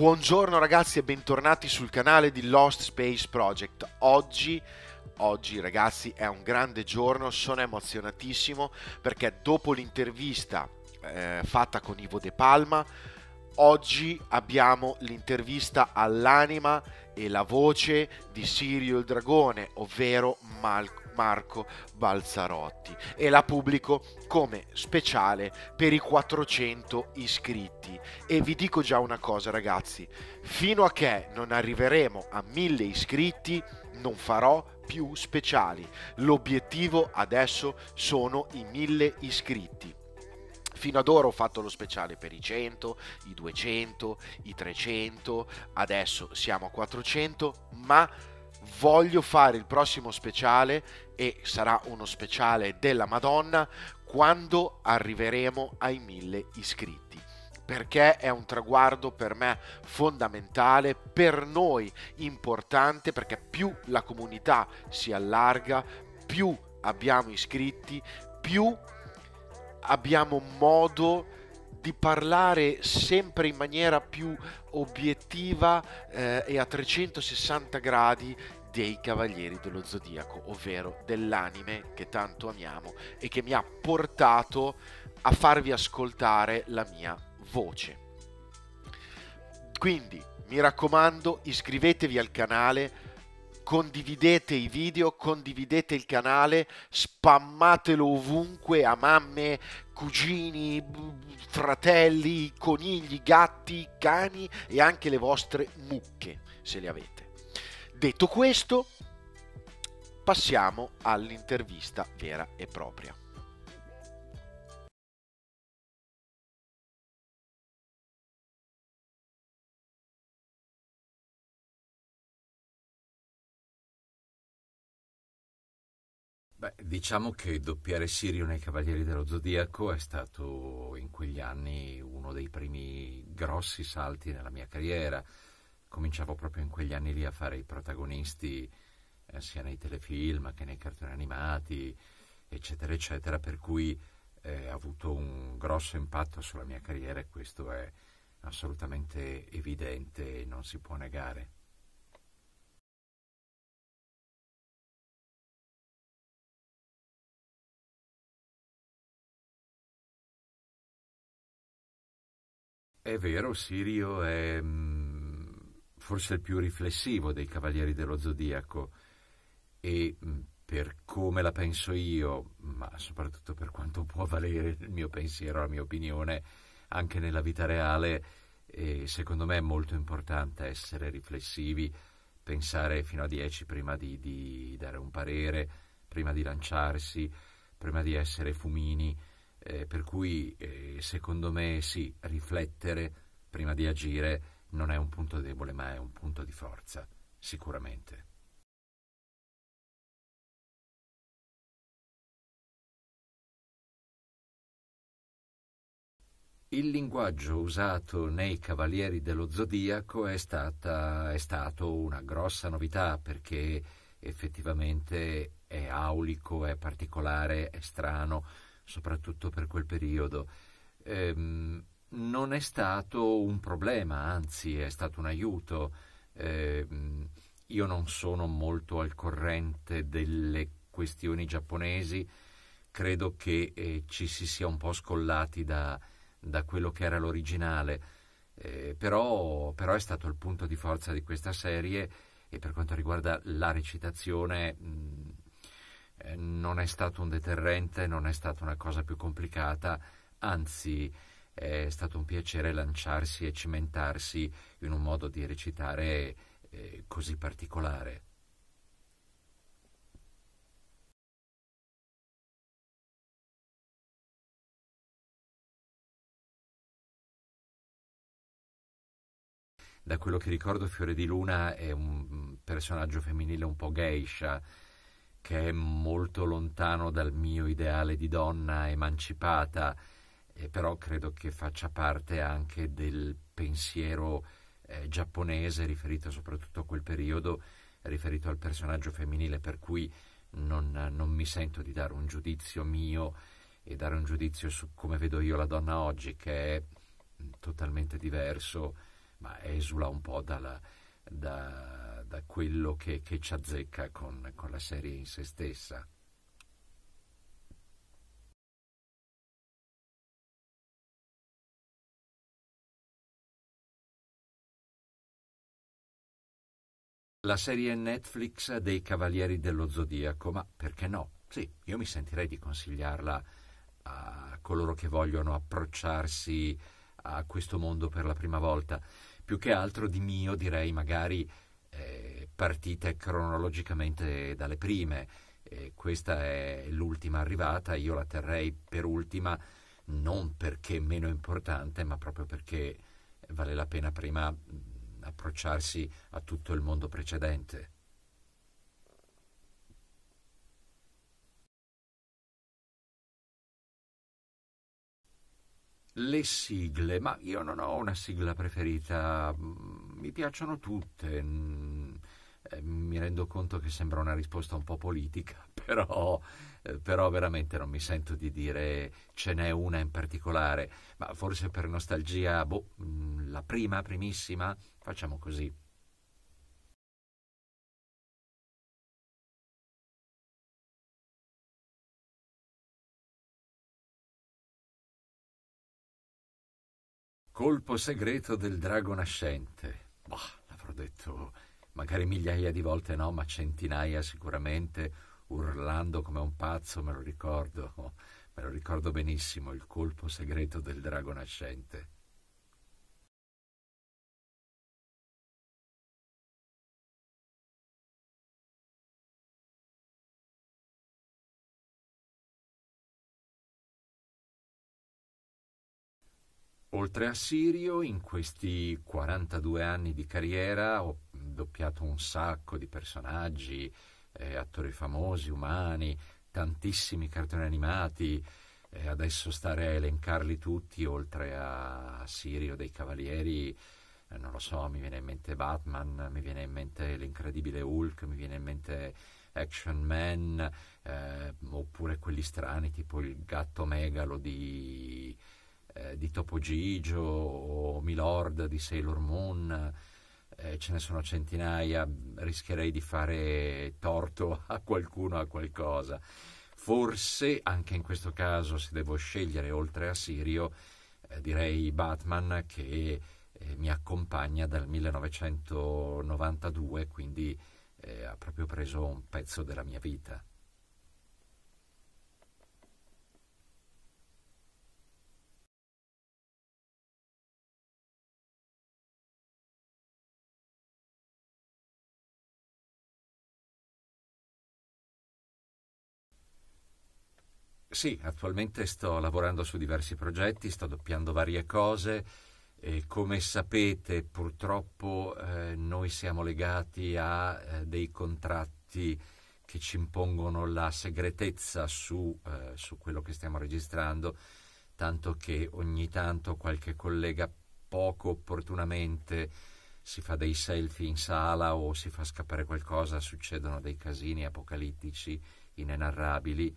Buongiorno ragazzi e bentornati sul canale di Lost Space Project. Oggi, oggi ragazzi è un grande giorno, sono emozionatissimo perché dopo l'intervista eh, fatta con Ivo De Palma, oggi abbiamo l'intervista all'anima e la voce di Sirio il Dragone, ovvero Malcolm. Marco Balzarotti e la pubblico come speciale per i 400 iscritti. E vi dico già una cosa ragazzi, fino a che non arriveremo a 1000 iscritti non farò più speciali. L'obiettivo adesso sono i 1000 iscritti. Fino ad ora ho fatto lo speciale per i 100, i 200, i 300, adesso siamo a 400, ma voglio fare il prossimo speciale e sarà uno speciale della Madonna quando arriveremo ai mille iscritti perché è un traguardo per me fondamentale, per noi importante, perché più la comunità si allarga, più abbiamo iscritti, più abbiamo modo di di parlare sempre in maniera più obiettiva eh, e a 360 gradi dei Cavalieri dello Zodiaco, ovvero dell'anime che tanto amiamo e che mi ha portato a farvi ascoltare la mia voce. Quindi mi raccomando iscrivetevi al canale, condividete i video, condividete il canale, spammatelo ovunque a mamme, cugini, fratelli, conigli, gatti, cani e anche le vostre mucche, se le avete. Detto questo, passiamo all'intervista vera e propria. Beh, diciamo che doppiare Sirio nei Cavalieri dello Zodiaco è stato in quegli anni uno dei primi grossi salti nella mia carriera. Cominciavo proprio in quegli anni lì a fare i protagonisti eh, sia nei telefilm che nei cartoni animati, eccetera, eccetera, per cui eh, ha avuto un grosso impatto sulla mia carriera e questo è assolutamente evidente e non si può negare. È vero, Sirio è mm, forse il più riflessivo dei Cavalieri dello Zodiaco e mm, per come la penso io, ma soprattutto per quanto può valere il mio pensiero, la mia opinione, anche nella vita reale, eh, secondo me è molto importante essere riflessivi, pensare fino a dieci prima di, di dare un parere, prima di lanciarsi, prima di essere fumini eh, per cui eh, secondo me sì, riflettere prima di agire non è un punto debole ma è un punto di forza, sicuramente. Il linguaggio usato nei Cavalieri dello Zodiaco è, stata, è stato una grossa novità perché effettivamente è aulico, è particolare, è strano soprattutto per quel periodo, ehm, non è stato un problema, anzi è stato un aiuto. Ehm, io non sono molto al corrente delle questioni giapponesi, credo che eh, ci si sia un po' scollati da, da quello che era l'originale. Eh, però, però, è stato il punto di forza di questa serie e per quanto riguarda la recitazione eh, non è stato un deterrente, non è stata una cosa più complicata, anzi è stato un piacere lanciarsi e cimentarsi in un modo di recitare eh, così particolare. Da quello che ricordo Fiore di Luna è un mm, personaggio femminile un po' geisha, che è molto lontano dal mio ideale di donna emancipata, e eh, però credo che faccia parte anche del pensiero eh, giapponese riferito soprattutto a quel periodo, riferito al personaggio femminile, per cui non, non mi sento di dare un giudizio mio e dare un giudizio su come vedo io la donna oggi, che è mm, totalmente diverso, ma esula un po' dalla, da, da quello che, che, ci azzecca con, con la serie in se stessa. La serie Netflix dei Cavalieri dello Zodiaco, ma perché no? Sì, io mi sentirei di consigliarla a coloro che vogliono approcciarsi a questo mondo per la prima volta. Più che altro di mio direi magari eh, partite cronologicamente dalle prime. Eh, questa è l'ultima arrivata, io la terrei per ultima non perché meno importante, ma proprio perché vale la pena prima mm, approcciarsi a tutto il mondo precedente. Le sigle, ma io non ho una sigla preferita, mm, mi piacciono tutte. Mm, eh, mi rendo conto che sembra una risposta un po' politica, però, eh, però, veramente non mi sento di dire ce n'è una in particolare, ma forse per nostalgia, boh, mm, la prima, primissima, facciamo così. Colpo segreto del drago nascente Bah, l'avrò detto magari migliaia di volte no, ma centinaia sicuramente, urlando come un pazzo, me lo ricordo, me lo ricordo benissimo, il colpo segreto del drago nascente. Oltre a Sirio, in questi 42 anni di carriera ho doppiato un sacco di personaggi, eh, attori famosi, umani, tantissimi cartoni animati. E eh, adesso stare a elencarli tutti, oltre a Sirio dei Cavalieri, eh, non lo so, mi viene in mente Batman, mi viene in mente l'incredibile Hulk, mi viene in mente Action Man, eh, oppure quelli strani tipo il gatto megalo di eh, di Topo Gigio o Milord di Sailor Moon, eh, ce ne sono centinaia, rischierei di fare torto a qualcuno, a qualcosa. Forse anche in questo caso, se devo scegliere oltre a Sirio, eh, direi Batman che eh, mi accompagna dal 1992, quindi eh, ha proprio preso un pezzo della mia vita. Sì, attualmente sto lavorando su diversi progetti, sto doppiando varie cose. E come sapete, purtroppo eh, noi siamo legati a eh, dei contratti che ci impongono la segretezza su, eh, su, quello che stiamo registrando, tanto che ogni tanto qualche collega poco opportunamente si fa dei selfie in sala o si fa scappare qualcosa, succedono dei casini apocalittici inenarrabili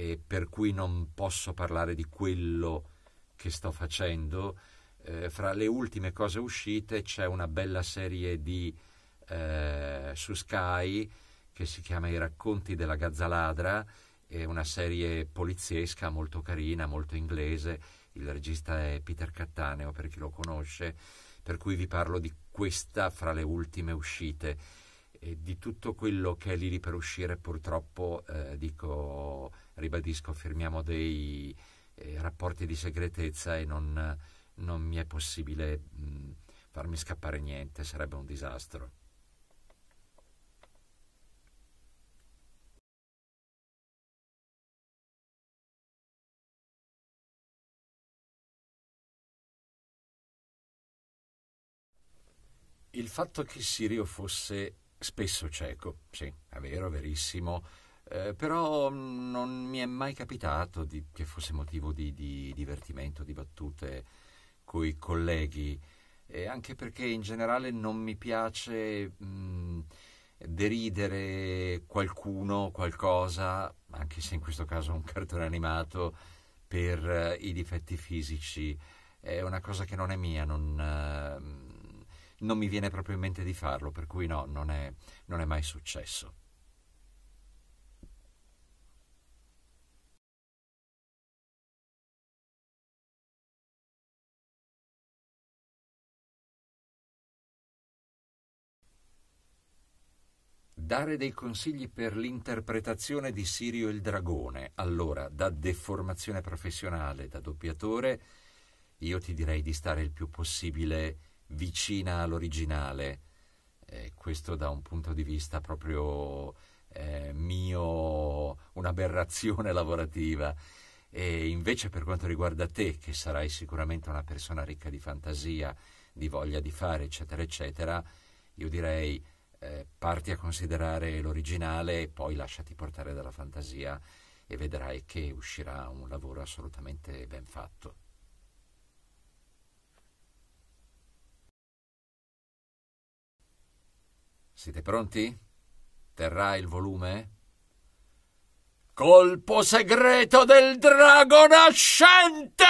e per cui non posso parlare di quello che sto facendo. Eh, fra le ultime cose uscite c'è una bella serie di, eh, su Sky che si chiama I racconti della Gazzaladra, è una serie poliziesca molto carina, molto inglese, il regista è Peter Cattaneo per chi lo conosce, per cui vi parlo di questa fra le ultime uscite e di tutto quello che è lì, lì per uscire purtroppo, eh, dico, ribadisco, firmiamo dei eh, rapporti di segretezza e non, non mi è possibile mh, mm, farmi scappare niente, sarebbe un disastro. Il fatto che Sirio fosse Spesso cieco, sì, è vero, verissimo. Eh, però non mi è mai capitato di, che fosse motivo di, di divertimento, di battute coi colleghi, eh, anche perché in generale non mi piace mh, deridere qualcuno, qualcosa, anche se in questo caso un cartone animato, per eh, i difetti fisici. È una cosa che non è mia, non eh, non mi viene proprio in mente di farlo, per cui no, non è, non è mai successo. dare dei consigli per l'interpretazione di Sirio il Dragone. Allora, da deformazione professionale, da doppiatore, io ti direi di stare il più possibile vicina all'originale. Eh, questo da un punto di vista proprio eh, mio, un'aberrazione lavorativa. E invece per quanto riguarda te, che sarai sicuramente una persona ricca di fantasia, di voglia di fare, eccetera, eccetera, io direi eh, parti a considerare l'originale e poi lasciati portare dalla fantasia e vedrai che uscirà un lavoro assolutamente ben fatto. Siete pronti? Terrà il volume? Colpo segreto del drago nascente!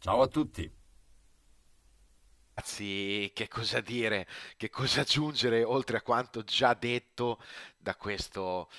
Ciao a tutti. Ragazzi, che cosa dire, che cosa aggiungere oltre a quanto già detto da questo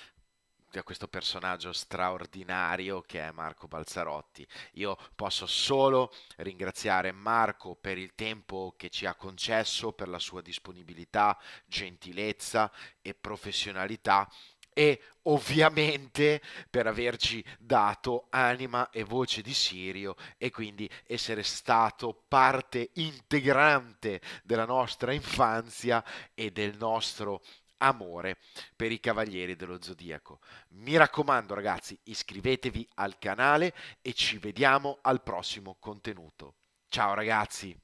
a questo personaggio straordinario che è Marco Balzarotti. Io posso solo ringraziare Marco per il tempo che ci ha concesso, per la sua disponibilità, gentilezza e professionalità e ovviamente per averci dato anima e voce di Sirio e quindi essere stato parte integrante della nostra infanzia e del nostro amore per i Cavalieri dello Zodiaco. Mi raccomando ragazzi, iscrivetevi al canale e ci vediamo al prossimo contenuto. Ciao ragazzi!